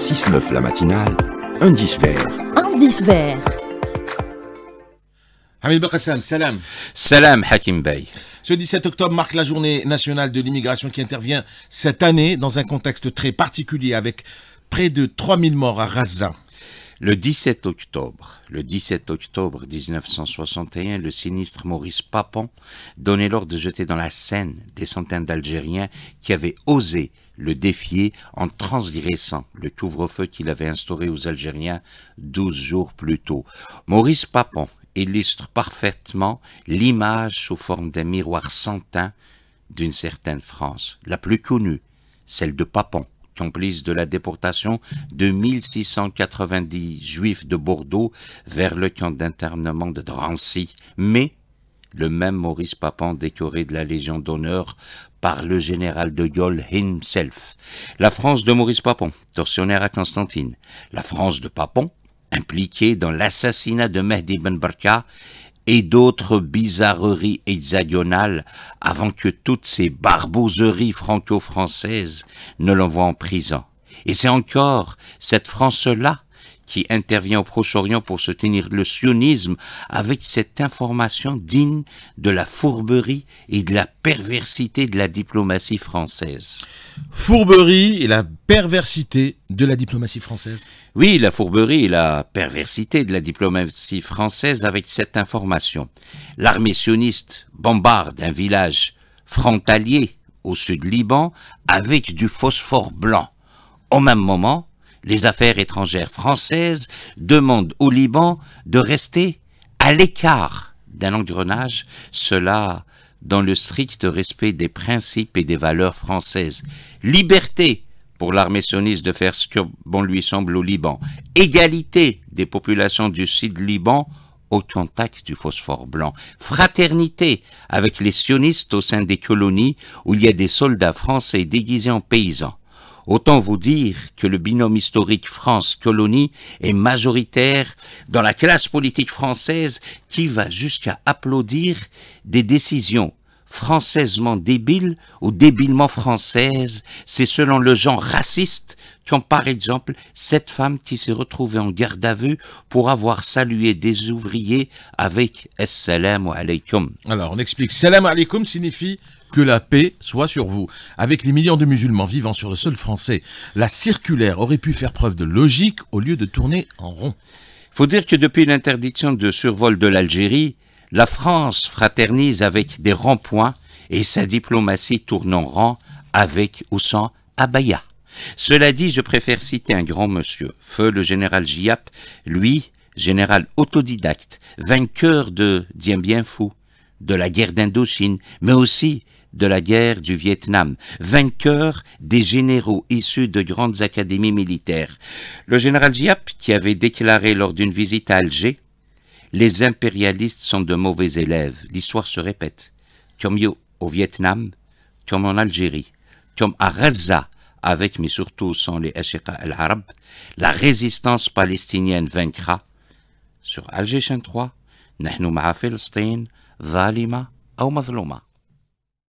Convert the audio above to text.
6-9 la matinale, un vert. 10 vert. Hamid Bakassam, salam. Salam, Hakim Bey. Ce 17 octobre marque la journée nationale de l'immigration qui intervient cette année dans un contexte très particulier avec près de 3000 morts à Gaza. Le 17 octobre, le 17 octobre 1961, le sinistre Maurice Papon donnait l'ordre de jeter dans la Seine des centaines d'Algériens qui avaient osé le défier en transgressant le couvre-feu qu'il avait instauré aux Algériens 12 jours plus tôt. Maurice Papon illustre parfaitement l'image sous forme d'un miroir sans d'une certaine France, la plus connue, celle de Papon, complice de la déportation de 1690 juifs de Bordeaux vers le camp d'internement de Drancy. Mais le même Maurice Papon décoré de la Légion d'honneur par le général de Gaulle himself. La France de Maurice Papon, tortionnaire à Constantine. La France de Papon, impliquée dans l'assassinat de Mehdi Ben Barka et d'autres bizarreries hexagonales avant que toutes ces barbouzeries franco-françaises ne l'envoient en prison. Et c'est encore cette France-là qui intervient au Proche-Orient pour soutenir le sionisme avec cette information digne de la fourberie et de la perversité de la diplomatie française. Fourberie et la perversité de la diplomatie française Oui, la fourberie et la perversité de la diplomatie française avec cette information. L'armée sioniste bombarde un village frontalier au sud Liban avec du phosphore blanc. Au même moment, les affaires étrangères françaises demandent au Liban de rester à l'écart d'un engrenage, cela dans le strict respect des principes et des valeurs françaises. Liberté pour l'armée sioniste de faire ce que bon lui semble au Liban. Égalité des populations du sud Liban au contact du phosphore blanc, fraternité avec les sionistes au sein des colonies où il y a des soldats français déguisés en paysans. Autant vous dire que le binôme historique France-Colonie est majoritaire dans la classe politique française qui va jusqu'à applaudir des décisions françaisement débiles ou débilement françaises. C'est selon le genre raciste qu'ont par exemple cette femme qui s'est retrouvée en garde à vue pour avoir salué des ouvriers avec Assalamu alaikum. Alors on explique. Salam alaikum signifie que la paix soit sur vous. Avec les millions de musulmans vivant sur le sol français, la circulaire aurait pu faire preuve de logique au lieu de tourner en rond. Il Faut dire que depuis l'interdiction de survol de l'Algérie, la France fraternise avec des ronds-points et sa diplomatie tourne en rang avec ou sans Abaya. Cela dit, je préfère citer un grand monsieur, feu le général Giap, lui, général autodidacte, vainqueur de Dien Bien Phu, de la guerre d'Indochine, mais aussi de la guerre du Vietnam, vainqueur des généraux issus de grandes académies militaires. Le général Giap, qui avait déclaré lors d'une visite à Alger, Les impérialistes sont de mauvais élèves, l'histoire se répète, comme au Vietnam, comme en Algérie, comme à Gaza, avec mais surtout sans les Ashiqa al la résistance palestinienne vaincra. Sur Alger 3, نحن مع فلسطين Zalima ou Mazlouma.